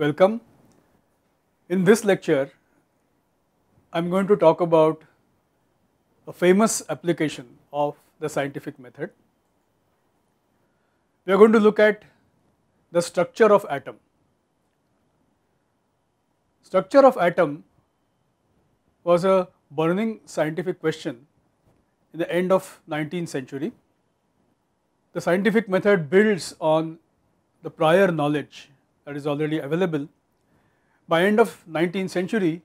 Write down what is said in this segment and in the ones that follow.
welcome. In this lecture, I am going to talk about a famous application of the scientific method. We are going to look at the structure of atom. Structure of atom was a burning scientific question in the end of 19th century. The scientific method builds on the prior knowledge that is already available. By end of 19th century,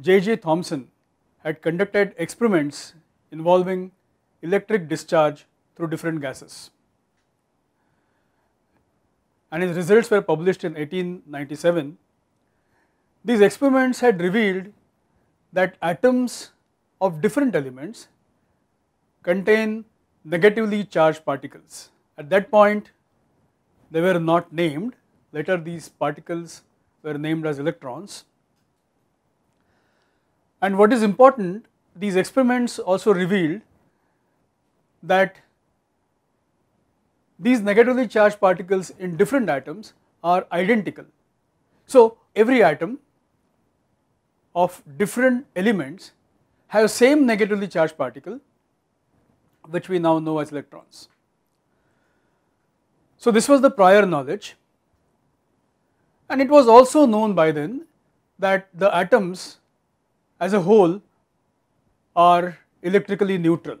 J.J. Thomson had conducted experiments involving electric discharge through different gases. And his results were published in 1897. These experiments had revealed that atoms of different elements contain negatively charged particles. At that point, they were not named, later these particles were named as electrons. And what is important, these experiments also revealed that these negatively charged particles in different atoms are identical. So, every atom of different elements have same negatively charged particle which we now know as electrons. So, this was the prior knowledge and it was also known by then that the atoms as a whole are electrically neutral.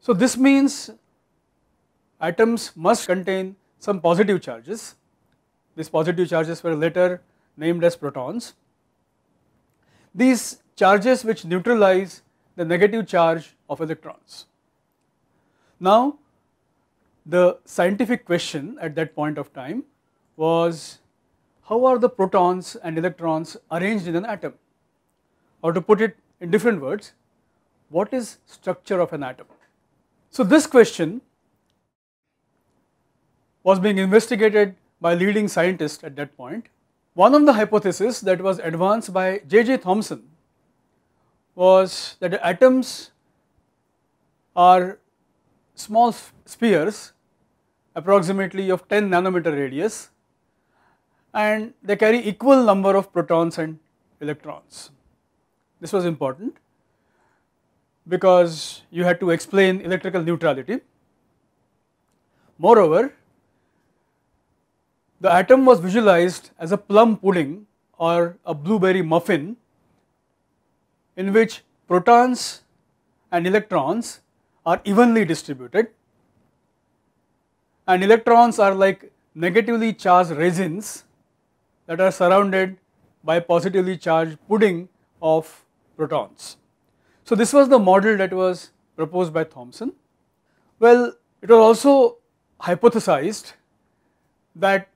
So, this means atoms must contain some positive charges. These positive charges were later named as protons. These charges which neutralize the negative charge of electrons. Now, the scientific question at that point of time was how are the protons and electrons arranged in an atom or to put it in different words what is structure of an atom. So, this question was being investigated by leading scientists at that point. One of the hypotheses that was advanced by J.J. Thomson was that atoms are small spheres approximately of 10 nanometer radius and they carry equal number of protons and electrons. This was important because you had to explain electrical neutrality. Moreover, the atom was visualized as a plum pudding or a blueberry muffin in which protons and electrons are evenly distributed and electrons are like negatively charged resins that are surrounded by positively charged pudding of protons. So, this was the model that was proposed by Thomson. Well, it was also hypothesized that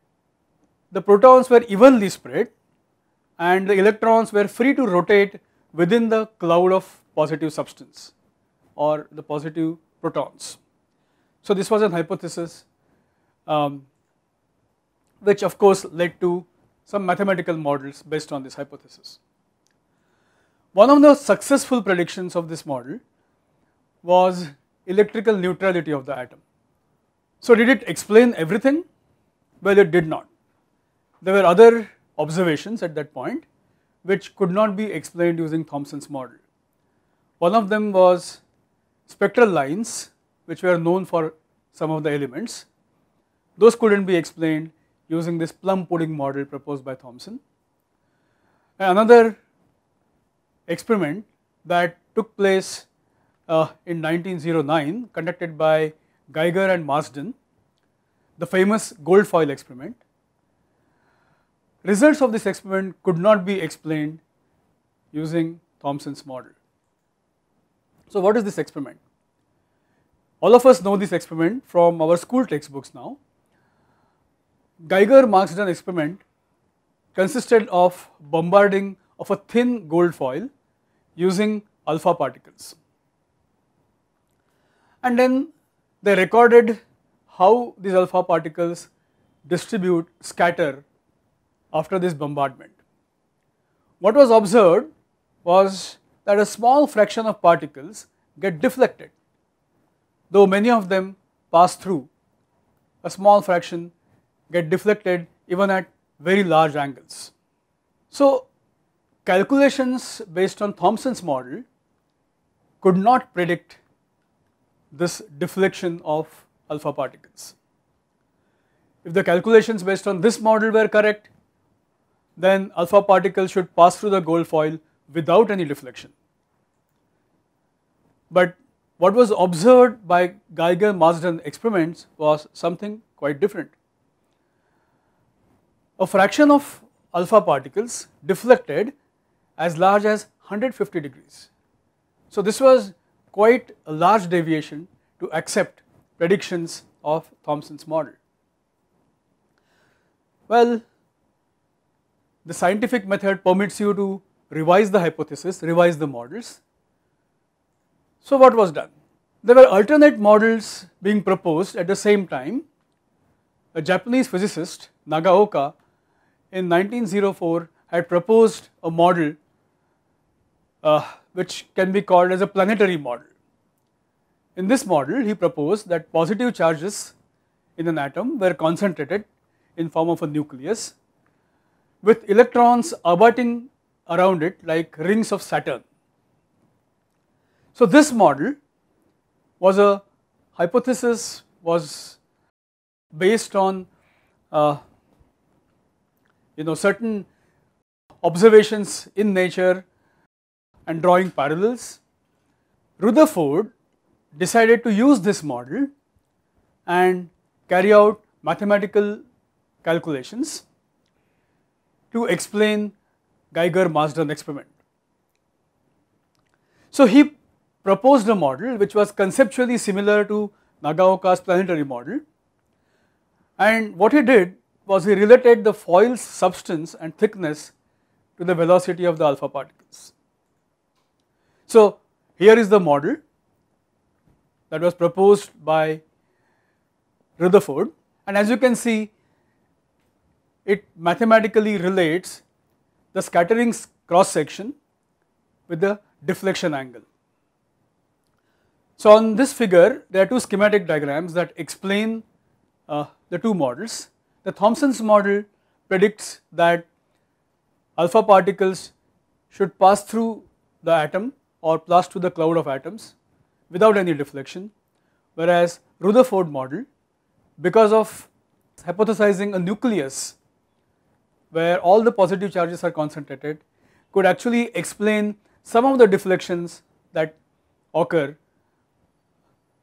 the protons were evenly spread and the electrons were free to rotate within the cloud of positive substance or the positive protons. So this was an hypothesis um, which of course led to some mathematical models based on this hypothesis. One of the successful predictions of this model was electrical neutrality of the atom. So did it explain everything? Well, it did not. There were other observations at that point which could not be explained using Thomson's model. One of them was spectral lines which were known for some of the elements, those couldn't be explained using this plum pudding model proposed by Thomson. Another experiment that took place uh, in 1909 conducted by Geiger and Marsden, the famous gold foil experiment. Results of this experiment could not be explained using Thomson's model. So what is this experiment? All of us know this experiment from our school textbooks now. Geiger marks an experiment consisted of bombarding of a thin gold foil using alpha particles. And then they recorded how these alpha particles distribute, scatter after this bombardment. What was observed was that a small fraction of particles get deflected, though many of them pass through, a small fraction get deflected even at very large angles. So, calculations based on Thomson's model could not predict this deflection of alpha particles. If the calculations based on this model were correct, then alpha particles should pass through the gold foil without any deflection. But what was observed by Geiger-Marsden experiments was something quite different. A fraction of alpha particles deflected as large as 150 degrees. So this was quite a large deviation to accept predictions of Thomson's model. Well, the scientific method permits you to revise the hypothesis, revise the models. So what was done? There were alternate models being proposed at the same time. A Japanese physicist, Nagaoka, in 1904 had proposed a model uh, which can be called as a planetary model. In this model, he proposed that positive charges in an atom were concentrated in form of a nucleus with electrons orbiting around it like rings of Saturn. So, this model was a hypothesis was based on uh, you know certain observations in nature and drawing parallels. Rutherford decided to use this model and carry out mathematical calculations to explain Geiger Marsden experiment. So he proposed a model which was conceptually similar to Nagaoka's planetary model and what he did was he related the foil's substance and thickness to the velocity of the alpha particles. So here is the model that was proposed by Rutherford and as you can see it mathematically relates the scattering cross section with the deflection angle. So, on this figure there are two schematic diagrams that explain uh, the two models. The Thomson's model predicts that alpha particles should pass through the atom or pass through the cloud of atoms without any deflection, whereas Rutherford model because of hypothesizing a nucleus where all the positive charges are concentrated could actually explain some of the deflections that occur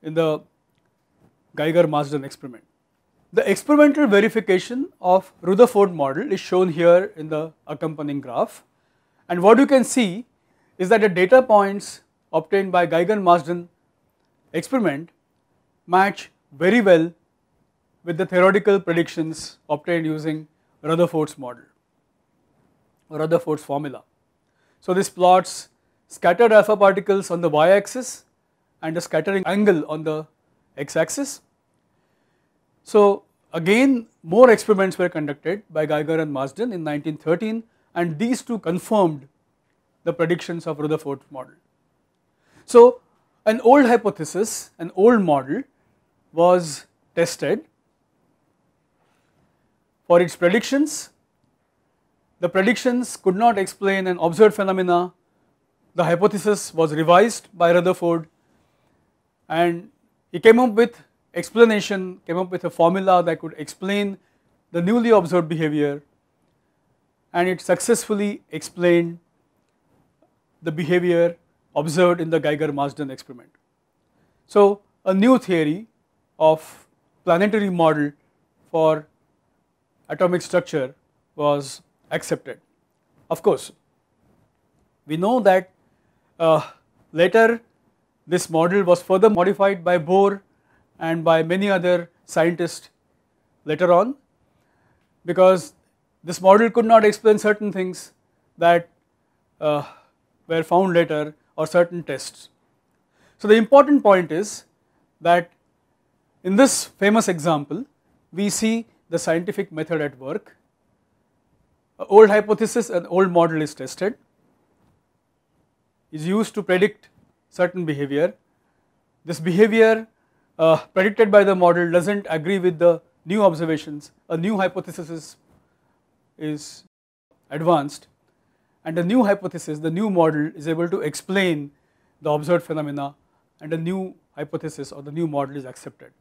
in the Geiger-Marsden experiment. The experimental verification of Rutherford model is shown here in the accompanying graph and what you can see is that the data points obtained by Geiger-Marsden experiment match very well with the theoretical predictions obtained using Rutherford's model, Rutherford's formula. So, this plots scattered alpha particles on the y axis and the scattering angle on the x axis. So, again more experiments were conducted by Geiger and Marsden in 1913 and these two confirmed the predictions of Rutherford's model. So, an old hypothesis, an old model was tested for its predictions. The predictions could not explain an observed phenomena. The hypothesis was revised by Rutherford and he came up with explanation, came up with a formula that could explain the newly observed behavior and it successfully explained the behavior observed in the Geiger-Marsden experiment. So, a new theory of planetary model for atomic structure was accepted. Of course, we know that uh, later this model was further modified by Bohr and by many other scientists later on because this model could not explain certain things that uh, were found later or certain tests. So, the important point is that in this famous example we see the scientific method at work. An old hypothesis, an old model is tested, is used to predict certain behavior. This behavior uh, predicted by the model does not agree with the new observations, a new hypothesis is, is advanced and the new hypothesis, the new model is able to explain the observed phenomena and a new hypothesis or the new model is accepted.